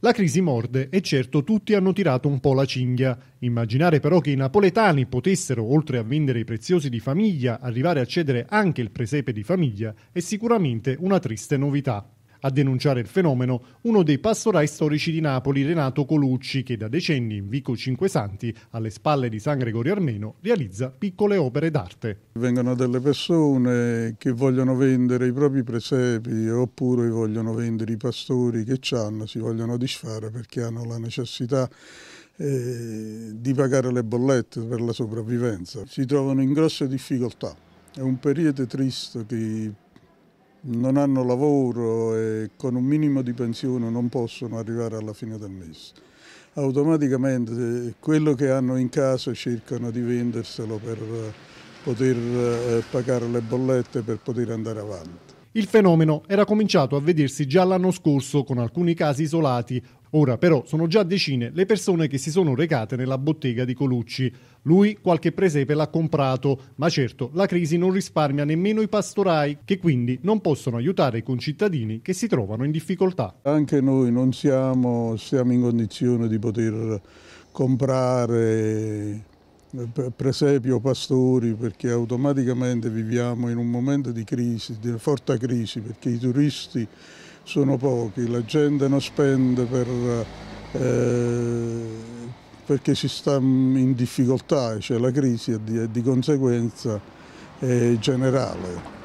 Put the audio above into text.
La crisi morde e certo tutti hanno tirato un po' la cinghia. Immaginare però che i napoletani potessero, oltre a vendere i preziosi di famiglia, arrivare a cedere anche il presepe di famiglia è sicuramente una triste novità. A denunciare il fenomeno uno dei pastorai storici di Napoli, Renato Colucci, che da decenni in Vico Cinque Santi, alle spalle di San Gregorio Armeno, realizza piccole opere d'arte. Vengono delle persone che vogliono vendere i propri presepi oppure vogliono vendere i pastori che ci hanno, si vogliono disfare perché hanno la necessità eh, di pagare le bollette per la sopravvivenza. Si trovano in grosse difficoltà. È un periodo triste che non hanno lavoro e con un minimo di pensione non possono arrivare alla fine del mese. Automaticamente eh, quello che hanno in casa cercano di venderselo per eh, poter eh, pagare le bollette, per poter andare avanti. Il fenomeno era cominciato a vedersi già l'anno scorso con alcuni casi isolati, Ora però sono già decine le persone che si sono recate nella bottega di Colucci. Lui qualche presepe l'ha comprato, ma certo la crisi non risparmia nemmeno i pastorai, che quindi non possono aiutare i concittadini che si trovano in difficoltà. Anche noi non siamo, siamo in condizione di poter comprare eh, presepi o pastori perché automaticamente viviamo in un momento di crisi, di forte crisi, perché i turisti sono pochi, la gente non spende per, eh, perché si sta in difficoltà, cioè la crisi è di, è di conseguenza è generale.